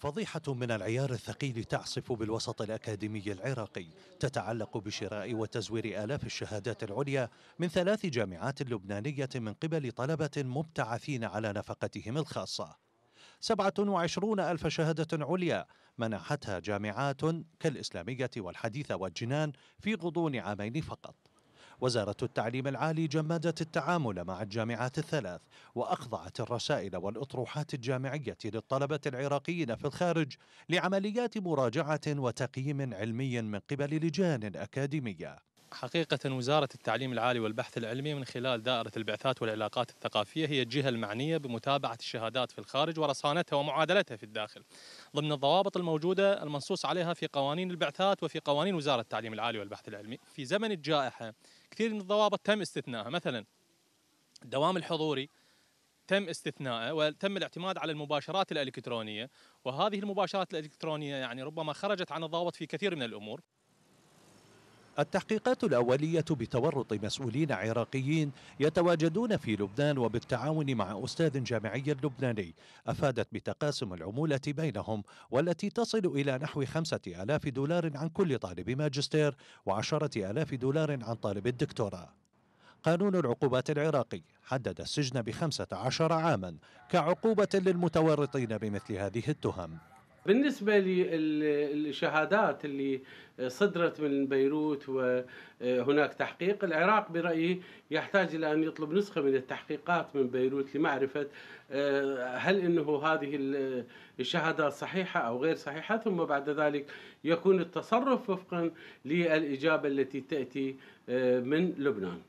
فضيحة من العيار الثقيل تعصف بالوسط الأكاديمي العراقي تتعلق بشراء وتزوير آلاف الشهادات العليا من ثلاث جامعات لبنانية من قبل طلبة مبتعثين على نفقتهم الخاصة وعشرون ألف شهادة عليا منحتها جامعات كالإسلامية والحديثة والجنان في غضون عامين فقط وزارة التعليم العالي جمدت التعامل مع الجامعات الثلاث وأخضعت الرسائل والأطروحات الجامعية للطلبة العراقيين في الخارج لعمليات مراجعة وتقييم علمي من قبل لجان أكاديمية حقيقة وزارة التعليم العالي والبحث العلمي من خلال دائرة البعثات والعلاقات الثقافية هي الجهة المعنية بمتابعة الشهادات في الخارج ورصانتها ومعادلتها في الداخل ضمن الضوابط الموجودة المنصوص عليها في قوانين البعثات وفي قوانين وزارة التعليم العالي والبحث العلمي في زمن الجائحة كثير من الضوابط تم استثنائها مثلا الدوام الحضوري تم استثنائه وتم الاعتماد على المباشرات الالكترونيه وهذه المباشرات الالكترونيه يعني ربما خرجت عن الضوابط في كثير من الامور التحقيقات الأولية بتورط مسؤولين عراقيين يتواجدون في لبنان وبالتعاون مع أستاذ جامعي لبناني أفادت بتقاسم العمولة بينهم والتي تصل إلى نحو خمسة آلاف دولار عن كل طالب ماجستير وعشرة آلاف دولار عن طالب الدكتوراه قانون العقوبات العراقي حدد السجن بخمسة عشر عاما كعقوبة للمتورطين بمثل هذه التهم بالنسبه للشهادات اللي صدرت من بيروت وهناك تحقيق العراق برايي يحتاج الى ان يطلب نسخه من التحقيقات من بيروت لمعرفه آه، هل انه هذه الشهادات صحيحه او غير صحيحه ثم بعد ذلك يكون التصرف وفقا للاجابه التي تاتي آه، من لبنان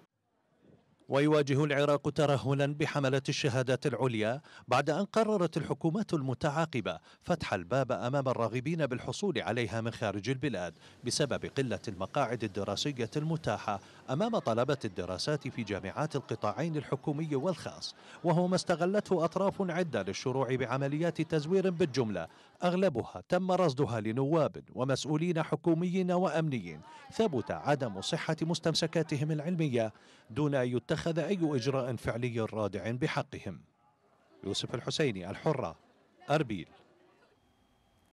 ويواجه العراق ترهلا بحملة الشهادات العليا بعد أن قررت الحكومات المتعاقبة فتح الباب أمام الراغبين بالحصول عليها من خارج البلاد بسبب قلة المقاعد الدراسية المتاحة أمام طلبة الدراسات في جامعات القطاعين الحكومي والخاص وهو ما استغلته أطراف عدة للشروع بعمليات تزوير بالجملة أغلبها تم رصدها لنواب ومسؤولين حكوميين وأمنيين ثبت عدم صحة مستمسكاتهم العلمية دون أن يتخذ اتخذ أي إجراء فعلي رادع بحقهم يوسف الحسيني الحرة أربيل